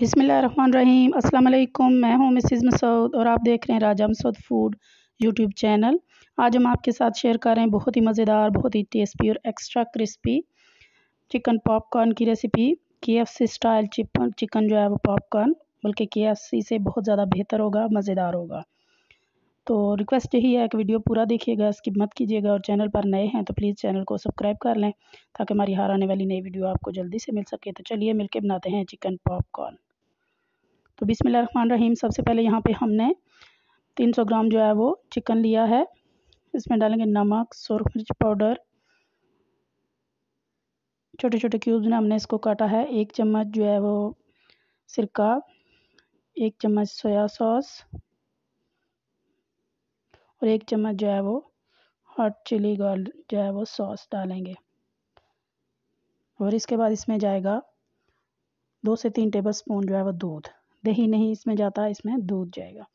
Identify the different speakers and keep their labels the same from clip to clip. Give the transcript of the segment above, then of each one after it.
Speaker 1: बिसमीम अल्लाम मैं हूं मिसिज़ मसूद और आप देख रहे हैं Raja Masood food YouTube channel आज हम आपके साथ शेयर कर रहे हैं बहुत ही मज़ेदार बहुत ही टेस्टी और एक्स्ट्रा क्रिस्पी चिकन पॉपकॉर्न की रेसिपी सी स्टाइल चिकन चिकन जो है वो पॉपकॉर्न बल्कि सी से बहुत ज़्यादा बेहतर होगा मज़ेदार होगा तो रिक्वेस्ट यही है कि वीडियो पूरा देखिएगा स्किप मत कीजिएगा और चैनल पर नए हैं तो प्लीज़ चैनल को सब्सक्राइब कर लें ताकि हमारी हार आने वाली नई वीडियो आपको जल्दी से मिल सके तो चलिए मिलके बनाते हैं चिकन पॉपकॉर्न तो बिसमान रहीम सबसे पहले यहाँ पर हमने तीन सौ ग्राम जो है वो चिकन लिया है इसमें डालेंगे नमक सुरख मिर्च पाउडर छोटे छोटे क्यूब्स में हमने इसको काटा है एक चम्मच जो है वो सिरका एक चम्मच सोया सॉस और एक चम्मच जो है वो हॉट चिली गार्ल जो है वो सॉस डालेंगे और इसके बाद इसमें जाएगा दो से तीन टेबल स्पून जो है वो दूध दही नहीं इसमें जाता इसमें दूध जाएगा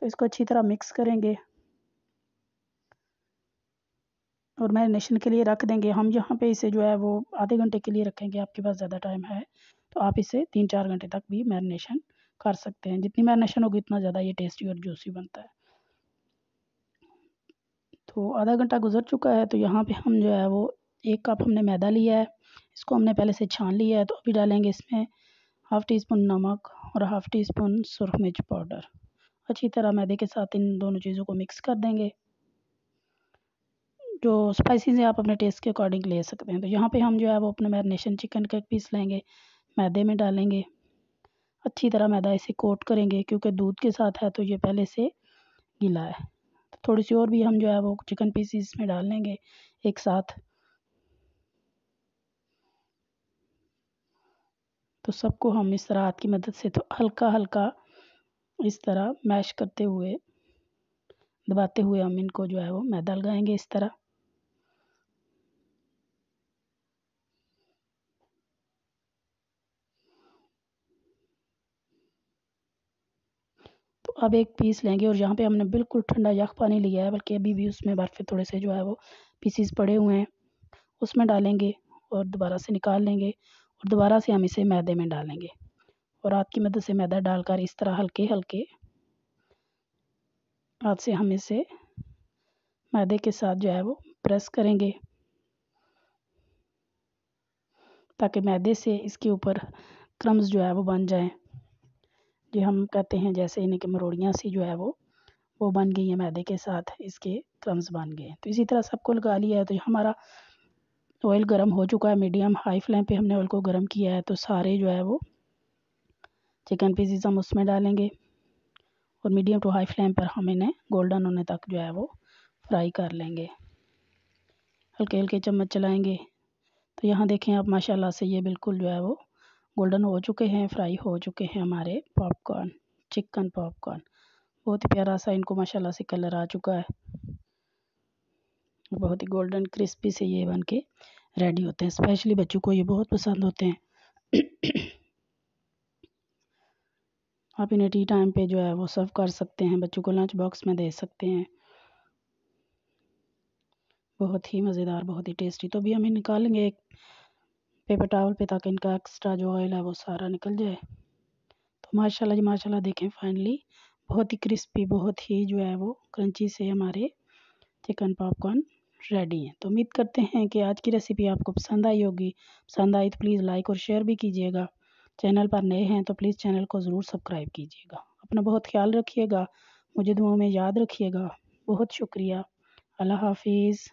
Speaker 1: तो इसको अच्छी तरह मिक्स करेंगे और मैरिनेशन के लिए रख देंगे हम यहाँ पे इसे जो है वो आधे घंटे के लिए रखेंगे आपके पास ज़्यादा टाइम है तो आप इसे तीन चार घंटे तक भी मैरिनेशन कर सकते हैं जितनी मैरिनेशन होगी उतना ज़्यादा ये टेस्टी और जूसी बनता है तो आधा घंटा गुज़र चुका है तो यहाँ पे हम जो है वो एक कप हमने मैदा लिया है इसको हमने पहले से छान लिया है तो अभी डालेंगे इसमें हाफ़ टी स्पून नमक और हाफ़ टी स्पून सुरख मिर्च पाउडर अच्छी तरह मैदे के साथ इन दोनों चीज़ों को मिक्स कर देंगे जो स्पाइसीज हैं आप अपने टेस्ट के अकॉर्डिंग ले सकते हैं तो यहाँ पे हम जो है वो अपने मैरिनेशन चिकन का एक पीस लेंगे मैदे में डालेंगे अच्छी तरह मैदा इसे कोट करेंगे क्योंकि दूध के साथ है तो ये पहले से गीला है थोड़ी सी और भी हम जो है वो चिकन पीसीस में डाल लेंगे एक साथ तो सबको हम इस तरह हाथ की मदद से तो हल्का हल्का इस तरह मैश करते हुए दबाते हुए हम इनको जो है वो मैदा लगाएंगे इस तरह अब एक पीस लेंगे और यहाँ पे हमने बिल्कुल ठंडा यख पानी लिया है बल्कि अभी भी उसमें बर्फ़ थोड़े से जो है वो पीसीस पड़े हुए हैं उसमें डालेंगे और दोबारा से निकाल लेंगे और दोबारा से हम इसे मैदे में डालेंगे और हाथ की मदद से मैदा डालकर इस तरह हल्के हल्के हाथ से हम इसे मैदे के साथ जो है वो प्रेस करेंगे ताकि मैदे से इसके ऊपर क्रम्स जो है वो बन जाएं ये हम कहते हैं जैसे इन्हें कि मरोड़ियाँ सी जो है वो वो बन गई है मैदे के साथ इसके क्रम्स बन गए तो इसी तरह सबको लगा लिया है तो हमारा ऑयल गर्म हो चुका है मीडियम हाई फ्लेम पे हमने ऑयल को गर्म किया है तो सारे जो है वो चिकन पीसीस हम उसमें डालेंगे और मीडियम टू हाई फ्लेम पर हम इन्हें गोल्डन होने तक जो है वो फ्राई कर लेंगे हल्के हल्के चम्मच चलाएँगे तो यहाँ देखें आप माशाल्लाह से ये बिल्कुल जो है वो गोल्डन हो चुके हैं फ्राई हो चुके हैं हमारे पॉपकॉर्न चिकन पॉपकॉर्न बहुत ही प्यारा सा इनको माशाल्लाह से कलर आ चुका है बहुत ही गोल्डन क्रिस्पी से ये बन के रेडी होते हैं स्पेशली बच्चों को ये बहुत पसंद होते हैं आप इन्हें टी टाइम पे जो है वो सर्व कर सकते हैं बच्चों को लंच बॉक्स में दे सकते हैं बहुत ही मज़ेदार बहुत ही टेस्टी तो अभी हम निकालेंगे एक पेपर टावल पे ताकि इनका एक्स्ट्रा जो ऑयल है वो सारा निकल जाए तो माशाल्लाह जी माशाल्लाह देखें फाइनली बहुत ही क्रिस्पी बहुत ही जो है वो क्रंची से हमारे चिकन पॉपकॉर्न रेडी हैं तो उम्मीद करते हैं कि आज की रेसिपी आपको पसंद आई होगी पसंद आई तो प्लीज़ लाइक और शेयर भी कीजिएगा चैनल पर नए हैं तो प्लीज़ चैनल को ज़रूर सब्सक्राइब कीजिएगा अपना बहुत ख्याल रखिएगा मुझे दुआओं में याद रखिएगा बहुत शुक्रिया अल्लाह हाफिज़